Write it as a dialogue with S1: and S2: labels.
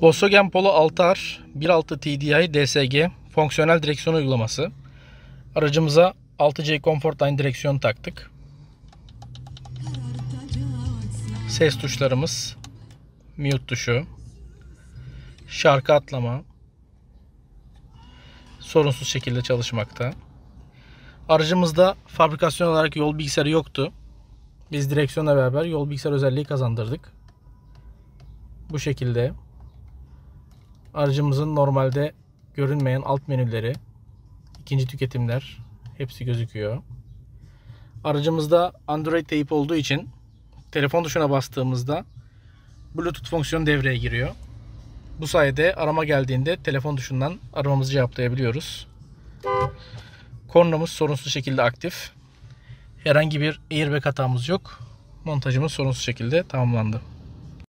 S1: Volkswagen Polo Altar 1.6 TDI DSG fonksiyonel direksiyon uygulaması. Aracımıza 6C Comfortline direksiyon taktık. Ses tuşlarımız mute tuşu, şarkı atlama sorunsuz şekilde çalışmakta. Aracımızda fabrikasyon olarak yol bilgisayarı yoktu. Biz direksiyonla beraber yol bilgisayar özelliği kazandırdık. Bu şekilde Aracımızın normalde görünmeyen alt menüleri, ikinci tüketimler hepsi gözüküyor. Aracımızda Android teyip olduğu için telefon tuşuna bastığımızda Bluetooth fonksiyonu devreye giriyor. Bu sayede arama geldiğinde telefon tuşundan aramamızı cevaplayabiliyoruz. Kornamız sorunsuz şekilde aktif. Herhangi bir airbag hatamız yok. Montajımız sorunsuz şekilde tamamlandı.